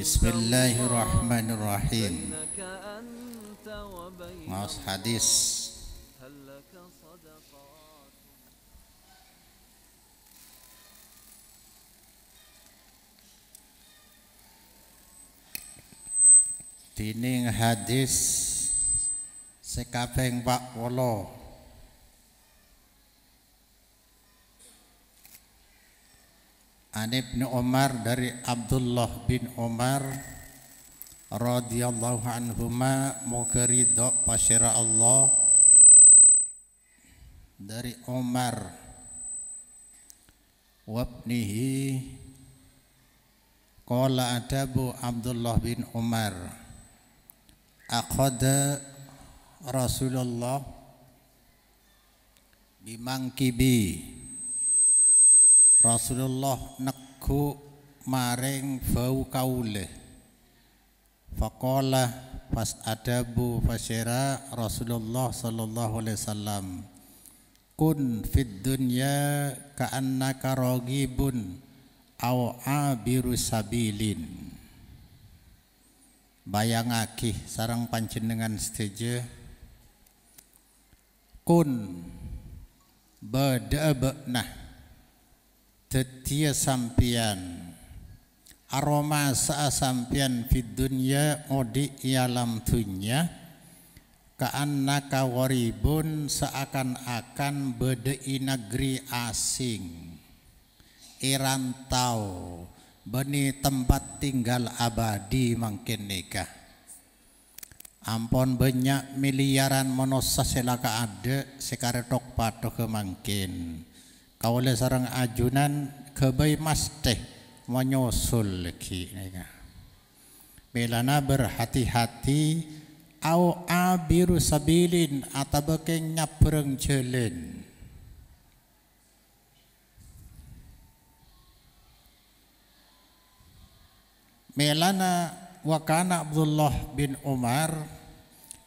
بسم الله الرحمن الرحيم حديث Dining hadis sekaping pak wolo An Ibnu Umar dari Abdullah bin Umar radhiyallahu anhuma moga ridho pasira Allah dari Umar wabnihi qala adabu Abdullah bin Umar akhada Rasulullah bimangkibi Rasulullah neku maring bau kaule Fakola pas adabu fasyira Rasulullah sallallahu alaihi wasallam Kun fid dunya ka'annaka ragibun aw abiru sabilin Bayangaki sarang panjenengan setuju Kun bedebek nah Setia sampian aroma saa sampian fid dunya odi ialam dunya kaannaka waribun seakan-akan bedei negeri asing irantau beni tempat tinggal abadi mangkin nikah ampon banyak miliaran manusia selaka ada sekaretok patuh kemangkin oleh sarang ajunan kebay mas teh menyusul lagi belana berhati-hati au abiru sabilin atau bekeng nyapreng jalan Melana wakana Abdullah bin Umar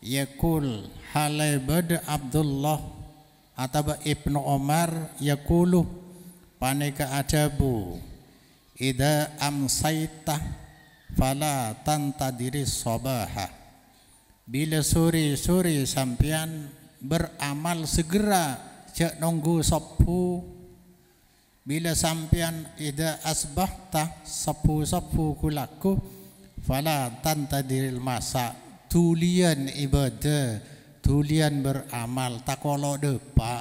yakul halai bada Abdullah atau Ibnu Umar yakulu paneka ajabu ida amsaita fala tantadiri sobaha bila suri-suri sampian beramal segera cek nunggu sopu bila sampian ida asbahta sopu-sopu kulaku fala diri masa tulian ibadah Tulian beramal takolo depa.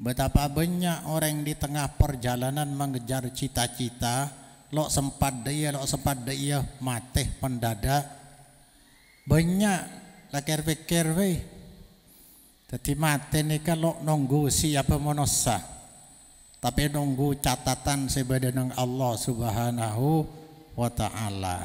Betapa banyak orang di tengah perjalanan mengejar cita-cita, lo sempat dia, lo sempat dia mateh pendadak. Banyak lakir pikir weh. Jadi mate ni kan lo nunggu siapa monosa. Tapi nunggu catatan sebadan Allah Subhanahu wa taala.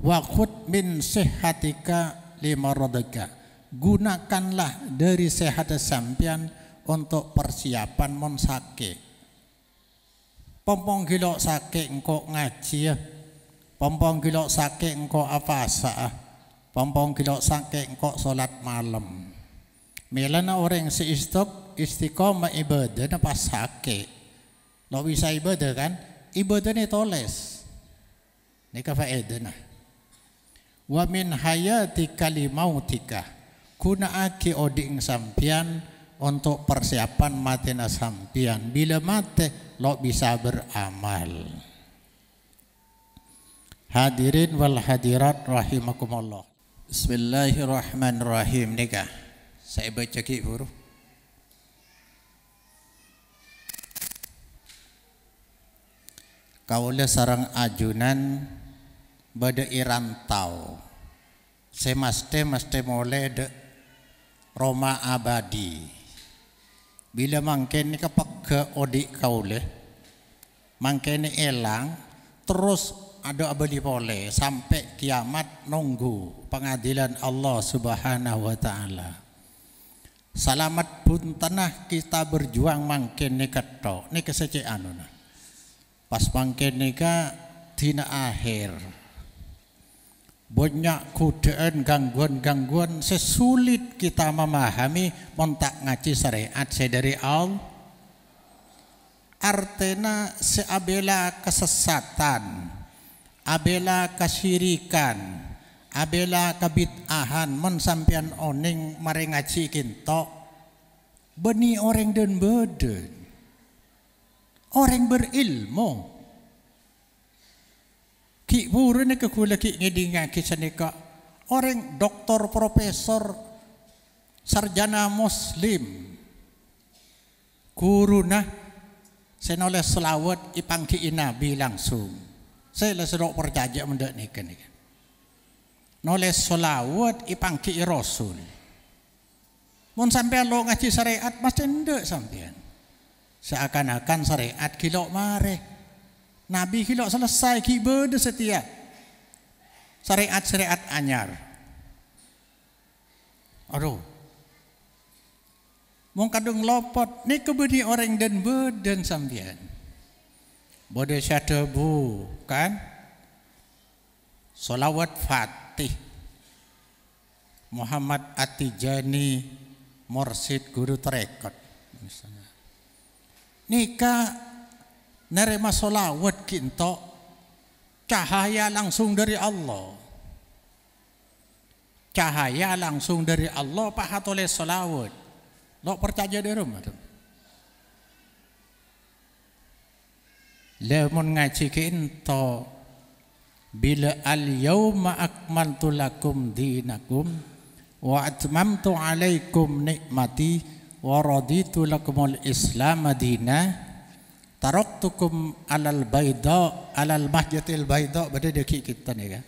Wa khud min sihhatika lima limaradika. Gunakanlah dari sehat sampean untuk persiapan mon sake. Pompong kilo sake engko ngaji ya. Pompong kilo sake engko apa sah. Eh. Pompong kilo sake engko solat malam. Melana orang si istok istiqomah ibadah napa sake. Lo bisa ibadah kan? Ibadah ini toles. Ini kafaedah eh. nah wa min hayatika li mautika gunaake oding sampian untuk persiapan mati sampian bila mati lo bisa beramal hadirin wal hadirat rahimakumullah Bismillahirrahmanirrahim nikah saya baca ki buruh kaula sarang ajunan bade irantau semaste maste mole de Roma abadi bila mangkene kepege odik kaule mangkene elang terus ada abadi pole sampai kiamat nunggu pengadilan Allah Subhanahu wa taala selamat pun tanah kita berjuang mangkene ketok ni kesece anu pas mangkene ka dina akhir banyak godaan gangguan-gangguan sesulit kita memahami montak ngaji syariat dari al artena seabela kesesatan abela kesirikan abela kebid'ahan mensampian oning mari ngaji kintok beni orang dan beden orang berilmu ki buru ni ke kula ki ngedinga ki sanika orang doktor profesor sarjana muslim guru na ah. senoleh selawat ipang ki ina bi langsung saya le lah serok perjaja mendak ni ke ni noleh selawat ipang ki rasul mun sampai lo ngaji syariat mas ndak sampai seakan-akan syariat kilok mareh Nabi kilo selesai kibe de setia. Syariat-syariat anyar. Aduh. Mong kadung lopot ni kebudi orang dan beden sambian. Bode bu kan? Solawat Fatih. Muhammad Atijani Morsid Guru Terekot misalnya. Nikah nerima solawat kita cahaya langsung dari Allah cahaya langsung dari Allah pahat oleh solawat lo percaya di rumah tuh Lemon ngaji kita bila al yauma akmaltu lakum dinakum wa atmamtu alaikum nikmati wa raditu lakumul islam madinah taraktukum alal bayda alal mahjatil bayda pada dekik kita nih kan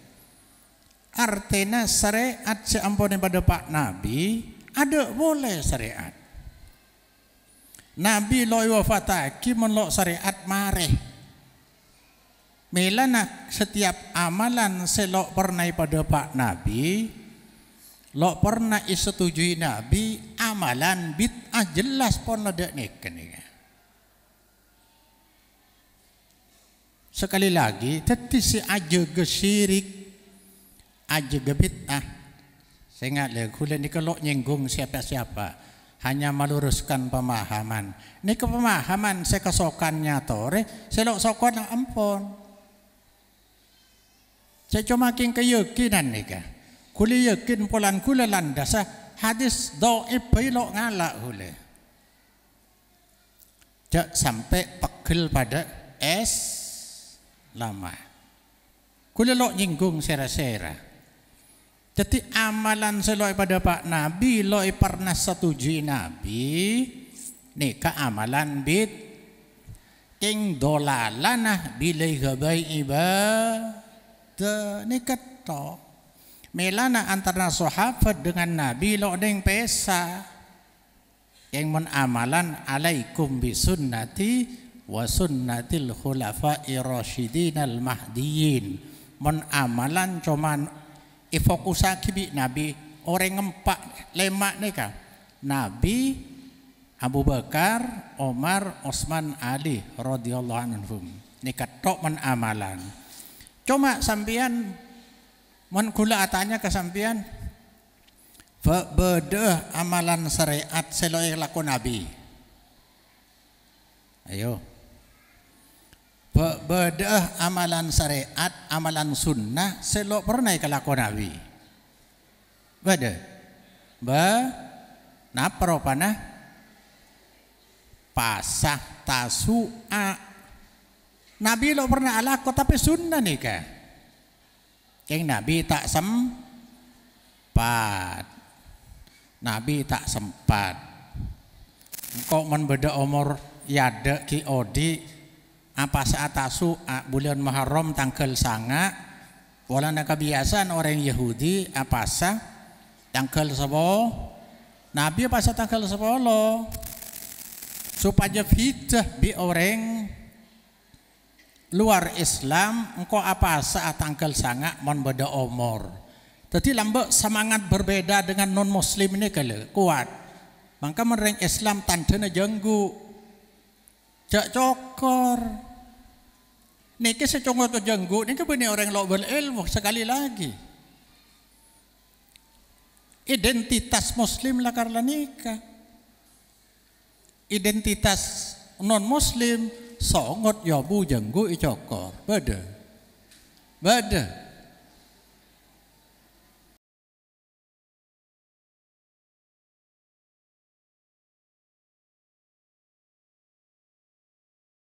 artinya syariat seampun pada pak nabi ada boleh syariat nabi wafat wafataki menlo syariat mareh melana setiap amalan selok pernah pada pak nabi lo pernah disetujui nabi amalan bid'ah jelas pernah dek nih kan, kan. Sekali lagi, tetapi si aja ke syirik, aja ke bid'ah. Saya ingat lah, kulit ni kalau nyinggung siapa-siapa, hanya meluruskan pemahaman. Ini ke pemahaman saya kesokannya tore, saya lok sokan ampun. Saya cuma king keyakinan ni kah. Kuli yakin polan kula landas hadis dhaif pai lok ngalak kule. Jak sampai pegel pada es lama. Kula lo nyinggung sera-sera. Jadi amalan seloi pada Pak Nabi, loi pernah setuju Nabi, nih amalan bid king dolalanah bilai gabai ibadah nih ketok melana antara sahabat dengan Nabi lo deng pesa yang menamalan alaikum bisunnati wa sunnatil khulafa'ir rasyidin al mahdiyin mon amalan cuman ifokusaki bi nabi orang empat lemak neka nabi Abu Bakar, Omar, Osman, Ali radhiyallahu anhum. Nikat tok men amalan. Cuma sambian men kula atanya ke sampean bedeh amalan syariat seloi laku nabi. Ayo bedah amalan syariat, amalan sunnah selok pernah kelakon Nabi. Bade. Ba napro panah pasah tasua. Nabi lo pernah alako tapi sunnah nih ka. Keng Nabi tak sempat. Nabi tak sempat. Kok men beda umur yade ki odi apa saat asu bulan Muharram tanggal sanga wala na kebiasaan orang Yahudi apa sa tanggal sebo Nabi apa sa tanggal sepolo, supaya fitah bi orang luar Islam engkau apa saat tanggal sanga mon beda omor jadi lambat semangat berbeda dengan non muslim ini kele kuat maka mereng Islam tandana jenggu cak cokor Niki secungo ke jenggu, niki punya orang yang berilmu sekali lagi. Identitas muslim lah karena nikah. Identitas non muslim songot ya bu jenggu icokor. bade, bade.